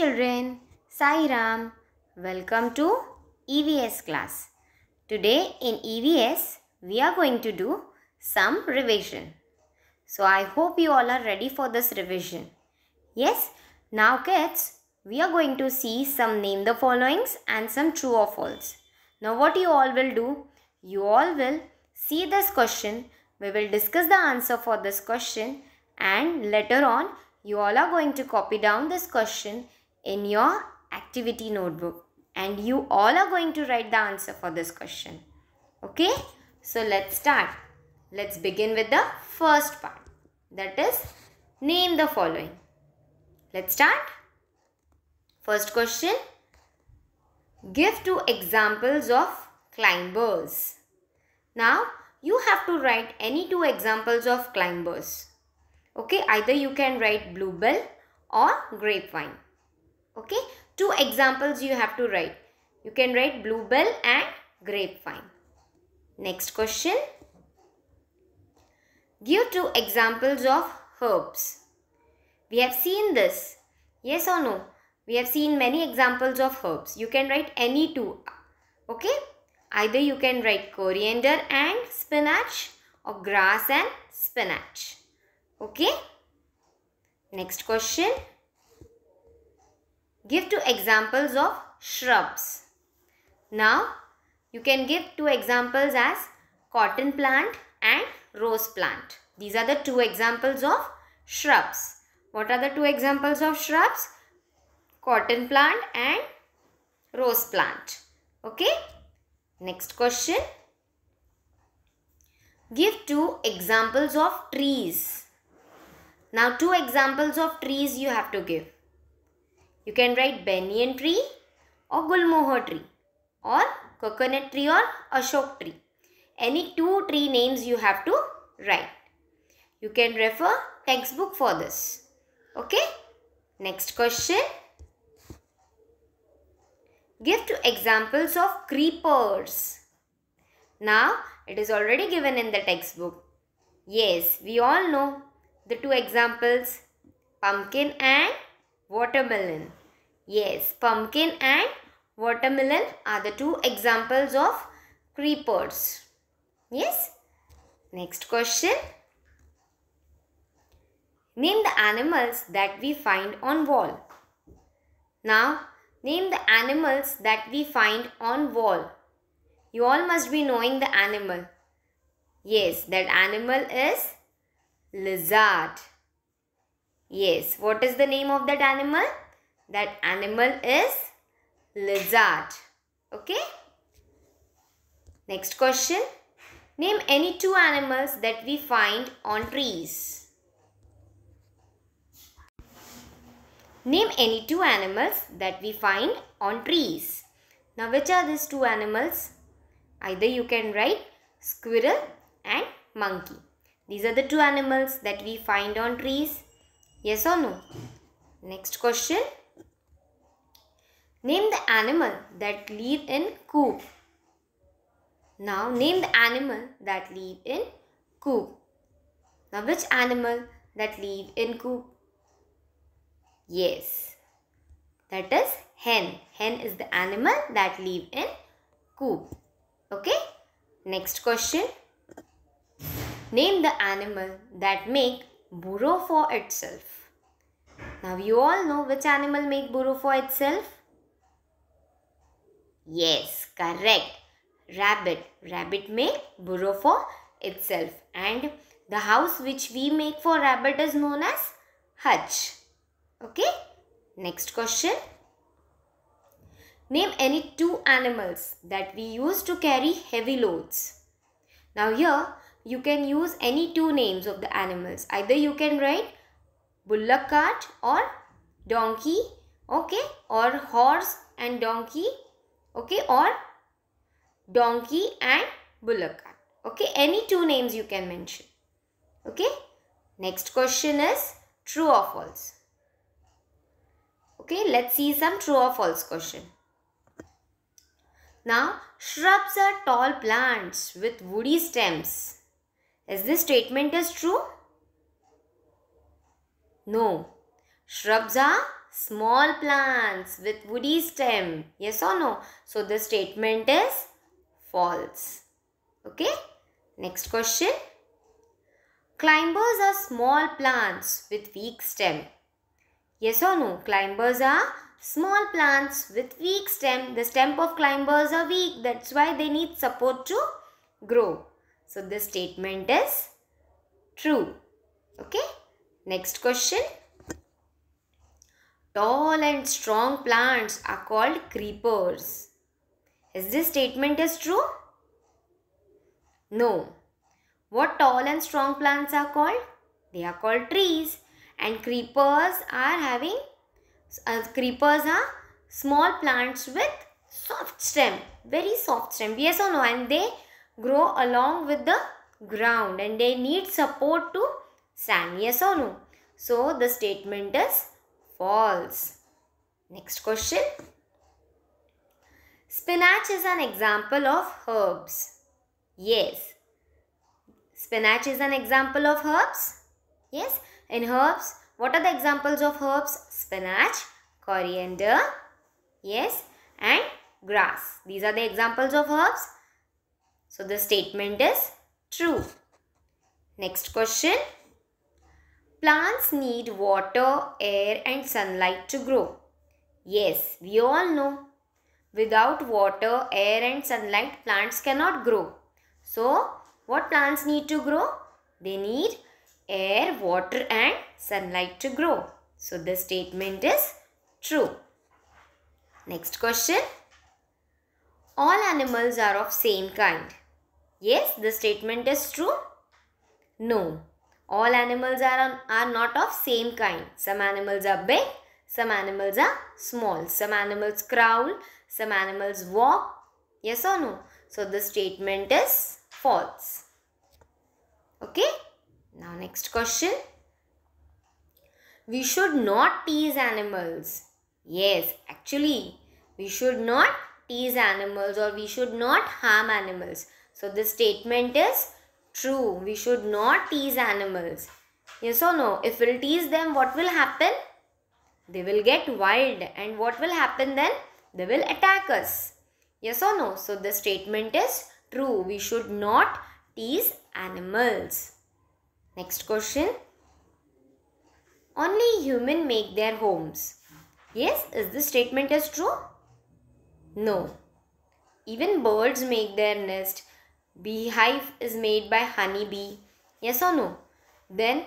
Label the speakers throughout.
Speaker 1: Children, Sairam, welcome to EVS class. Today in EVS, we are going to do some revision. So I hope you all are ready for this revision. Yes, now kids, we are going to see some name the followings and some true or false. Now what you all will do, you all will see this question, we will discuss the answer for this question and later on you all are going to copy down this question in your activity notebook and you all are going to write the answer for this question. Okay, so let's start. Let's begin with the first part that is name the following. Let's start. First question Give two examples of climbers. Now you have to write any two examples of climbers. Okay, either you can write bluebell or grapevine. Okay, two examples you have to write. You can write bluebell and grapevine. Next question. Give two examples of herbs. We have seen this. Yes or no? We have seen many examples of herbs. You can write any two. Okay? Either you can write coriander and spinach or grass and spinach. Okay? Next question. Give two examples of shrubs. Now, you can give two examples as cotton plant and rose plant. These are the two examples of shrubs. What are the two examples of shrubs? Cotton plant and rose plant. Okay. Next question. Give two examples of trees. Now two examples of trees you have to give. You can write banyan tree or gulmohar tree or coconut tree or ashok tree. Any two tree names you have to write. You can refer textbook for this. Okay. Next question. Give two examples of creepers. Now, it is already given in the textbook. Yes, we all know the two examples. Pumpkin and watermelon. Yes, pumpkin and watermelon are the two examples of creepers. Yes. Next question. Name the animals that we find on wall. Now, name the animals that we find on wall. You all must be knowing the animal. Yes, that animal is lizard. Yes, what is the name of that animal? That animal is lizard. Okay. Next question. Name any two animals that we find on trees. Name any two animals that we find on trees. Now which are these two animals? Either you can write squirrel and monkey. These are the two animals that we find on trees. Yes or no? Next question. Name the animal that live in coop. Now name the animal that live in coop. Now which animal that live in coop? Yes. That is hen. Hen is the animal that live in coop. Okay? Next question. Name the animal that make burrow for itself. Now you all know which animal make burrow for itself? Yes, correct. Rabbit. Rabbit make burrow for itself. And the house which we make for rabbit is known as hutch. Okay. Next question. Name any two animals that we use to carry heavy loads. Now here you can use any two names of the animals. Either you can write bullock cart or donkey okay or horse and donkey okay or donkey and bullock cart okay any two names you can mention okay next question is true or false okay let's see some true or false question now shrubs are tall plants with woody stems is this statement is true no shrubs are small plants with woody stem. Yes or no? So the statement is false. Okay. Next question. Climbers are small plants with weak stem. Yes or no? Climbers are small plants with weak stem. The stem of climbers are weak. That's why they need support to grow. So the statement is true. Okay. Next question. Tall and strong plants are called creepers. Is this statement is true? No. What tall and strong plants are called? They are called trees and creepers are having uh, creepers are small plants with soft stem very soft stem yes or no and they grow along with the ground and they need support to stand yes or no so the statement is False. Next question. Spinach is an example of herbs. Yes. Spinach is an example of herbs. Yes. In herbs, what are the examples of herbs? Spinach, coriander, yes, and grass. These are the examples of herbs. So the statement is true. Next question. Plants need water, air and sunlight to grow. Yes, we all know. Without water, air and sunlight, plants cannot grow. So, what plants need to grow? They need air, water and sunlight to grow. So, this statement is true. Next question. All animals are of same kind. Yes, the statement is true. No, all animals are, are not of same kind. Some animals are big, some animals are small. Some animals crawl, some animals walk. Yes or no? So the statement is false. Okay? Now next question. We should not tease animals. Yes, actually, we should not tease animals or we should not harm animals. So the statement is True, we should not tease animals. Yes or no? If we'll tease them, what will happen? They will get wild. And what will happen then? They will attack us. Yes or no? So the statement is true. We should not tease animals. Next question. Only human make their homes. Yes, is this statement is true? No. Even birds make their nest. Beehive is made by honeybee. Yes or no? Then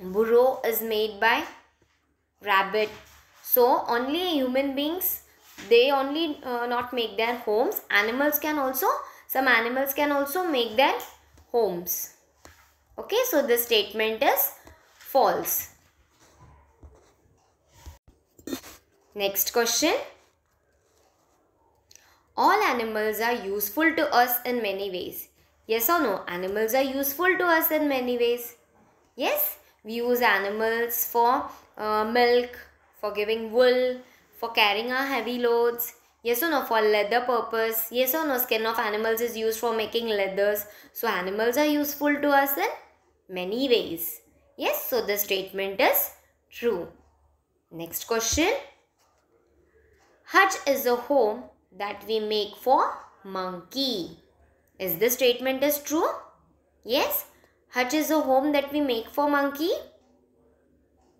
Speaker 1: burrow is made by rabbit. So only human beings, they only uh, not make their homes. Animals can also, some animals can also make their homes. Okay, so this statement is false. Next question. All animals are useful to us in many ways. Yes or no? Animals are useful to us in many ways. Yes, we use animals for uh, milk, for giving wool, for carrying our heavy loads. Yes or no? For leather purpose. Yes or no? Skin of animals is used for making leathers. So animals are useful to us in many ways. Yes, so the statement is true. Next question. Hutch is a home that we make for monkey. Is this statement is true? Yes. Hutch is a home that we make for monkey?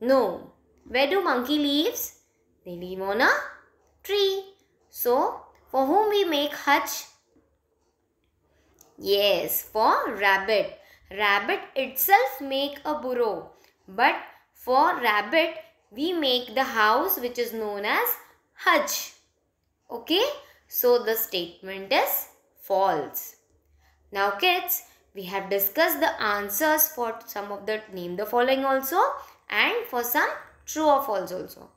Speaker 1: No. Where do monkey lives? They live on a tree. So, for whom we make hutch? Yes, for rabbit. Rabbit itself make a burrow. But for rabbit, we make the house which is known as hutch. Okay, so the statement is false. Now kids, we have discussed the answers for some of the name the following also and for some true or false also.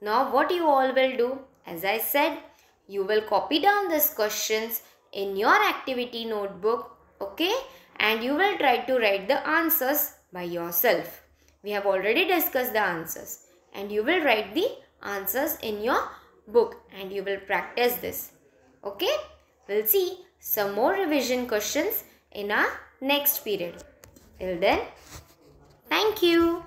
Speaker 1: Now what you all will do, as I said, you will copy down these questions in your activity notebook, okay? And you will try to write the answers by yourself. We have already discussed the answers and you will write the answers in your book and you will practice this. Okay? We'll see some more revision questions in our next period. Till then, thank you.